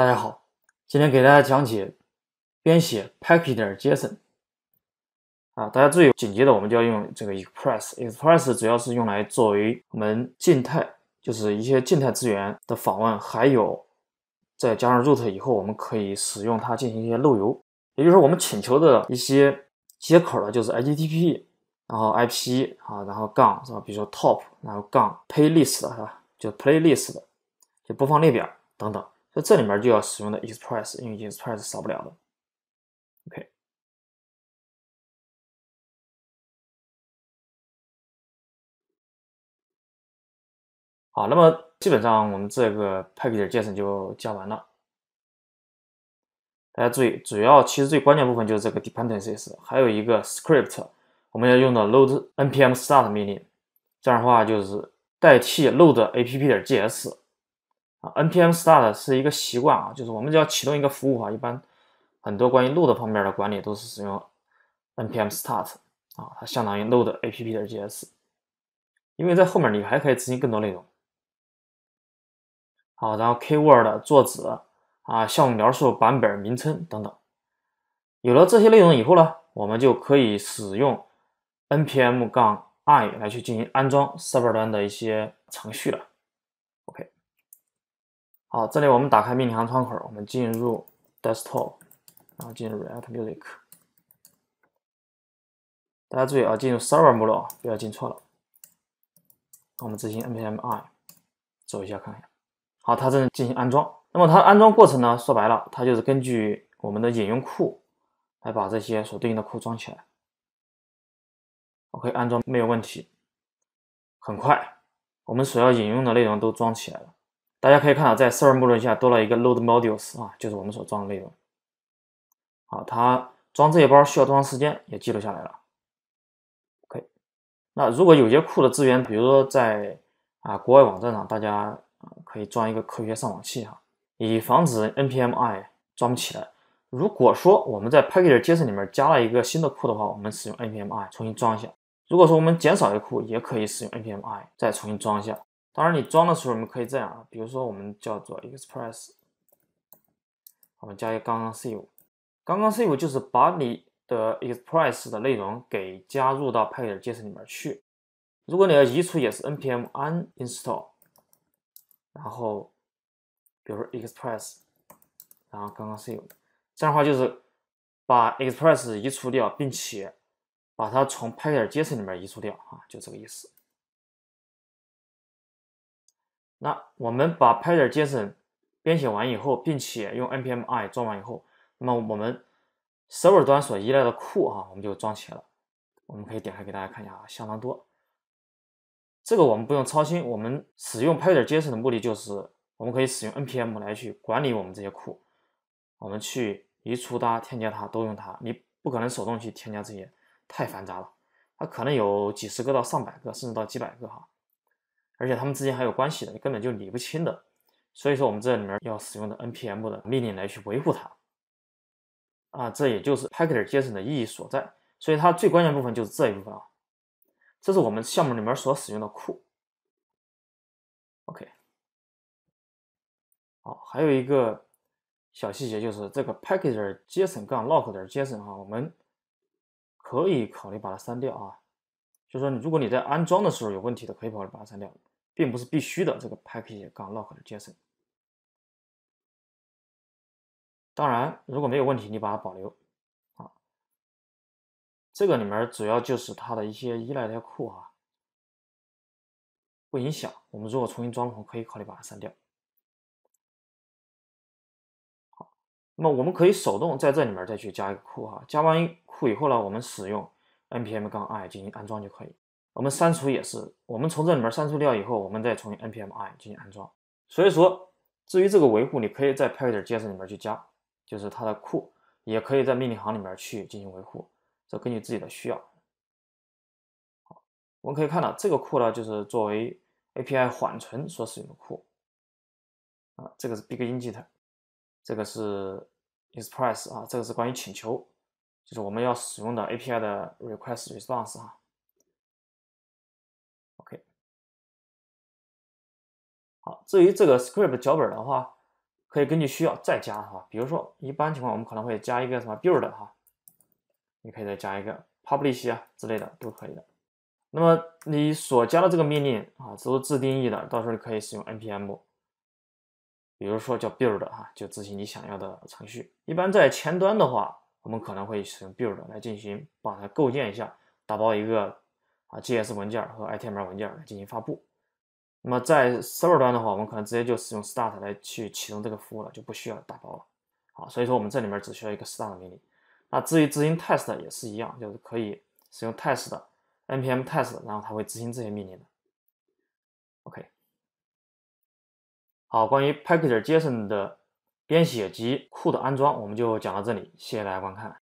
大家好，今天给大家讲解编写 package.json 啊，大家注意。紧接着我们就要用这个 express，express 主要是用来作为我们静态，就是一些静态资源的访问，还有再加上 root 以后，我们可以使用它进行一些路由。也就是说，我们请求的一些接口的，就是 HTTP，然后 IP 啊，然后杠是吧？比如说 top，然后杠 playlist 是吧？就 playlist 就播放列表等等。所以这里面就要使用的 express，因为 express 是少不了的。OK，好，那么基本上我们这个 package.json 就讲完了。大家注意，主要其实最关键部分就是这个 dependencies，还有一个 script，我们要用的 load npm start 命令，这样的话就是代替 load app.js 点。啊，npm start 是一个习惯啊，就是我们只要启动一个服务啊，一般很多关于 l o a d 方面的管理都是使用 npm start 啊，它相当于 l o a d app.js，因为在后面你还可以执行更多内容。好，然后 keyword 作者啊、项目描述、版本名称等等，有了这些内容以后呢，我们就可以使用 npm- 杠 i 来去进行安装 server 端的一些程序了。好，这里我们打开命令行窗口，我们进入 desktop，然后进入 react music。大家注意啊，进入 server 模块，不要进错了。我们执行 npm i，走一下看一下。好，它正在进行安装。那么它安装过程呢？说白了，它就是根据我们的引用库来把这些所对应的库装起来。OK，安装没有问题，很快，我们所要引用的内容都装起来了。大家可以看到，在 s e r 设置目录下多了一个 load modules 啊，就是我们所装的内容。好，它装这一包需要多长时间也记录下来了。可以。那如果有些库的资源，比如说在啊国外网站上，大家可以装一个科学上网器哈，以防止 npm i 装不起来。如果说我们在 package.json 里面加了一个新的库的话，我们使用 npm i 重新装一下。如果说我们减少一个库，也可以使用 npm i 再重新装一下。当然，你装的时候，你们可以这样啊。比如说，我们叫做 Express，我们加一个刚刚 Save，刚刚 Save 就是把你的 Express 的内容给加入到 Python 程里面去。如果你要移除，也是 NPM Uninstall，然后比如说 Express，然后刚刚 Save，这样的话就是把 Express 移除掉，并且把它从 Python 程里面移除掉啊，就这个意思。那我们把 Python JSON 编写完以后，并且用 npm i 装完以后，那么我们 server 端所依赖的库哈，我们就装起来了。我们可以点开给大家看一下啊，相当多。这个我们不用操心。我们使用 Python JSON 的目的就是，我们可以使用 npm 来去管理我们这些库，我们去移除它、添加它、都用它。你不可能手动去添加这些，太繁杂了。它可能有几十个到上百个，甚至到几百个哈。而且他们之间还有关系的，你根本就理不清的。所以说我们这里面要使用的 npm 的命令来去维护它，啊，这也就是 p a c k a g e t j s o n 的意义所在。所以它最关键部分就是这一部分啊，这是我们项目里面所使用的库。OK，好，还有一个小细节就是这个 p a c k a g e t j s o n 杠 lock.json 啊，我们可以考虑把它删掉啊，就是说你如果你在安装的时候有问题的，可以考虑把它删掉。并不是必须的，这个 package.json。当然，如果没有问题，你把它保留。啊，这个里面主要就是它的一些依赖的库啊，不影响。我们如果重新装的话，可以考虑把它删掉。那么我们可以手动在这里面再去加一个库哈，加完库以后呢，我们使用 npm 杠 i 进行安装就可以。我们删除也是，我们从这里面删除掉以后，我们再从 npm i 进行安装。所以说，至于这个维护，你可以在 p a c k a g e j s 里面去加，就是它的库，也可以在命令行里面去进行维护，这根据自己的需要。好，我们可以看到这个库呢，就是作为 API 缓存所使用的库。啊，这个是 big i n t g e 这个是 express，啊，这个是关于请求，就是我们要使用的 API 的 request response，哈。至于这个 script 脚本的话，可以根据需要再加哈。比如说，一般情况我们可能会加一个什么 build 哈，你可以再加一个 publish 啊之类的都可以的。那么你所加的这个命令啊，都是自定义的，到时候你可以使用 npm，比如说叫 build 哈，就执行你想要的程序。一般在前端的话，我们可能会使用 build 来进行把它构建一下，打包一个啊 js 文件和 html 文件来进行发布。那么在 server 端的话，我们可能直接就使用 start 来去启动这个服务了，就不需要打包了。好，所以说我们这里面只需要一个 start 命令。那至于执行 test 也是一样，就是可以使用 test npm test，然后它会执行这些命令的。OK，好，关于 package.json 的编写及库的安装，我们就讲到这里，谢谢大家观看。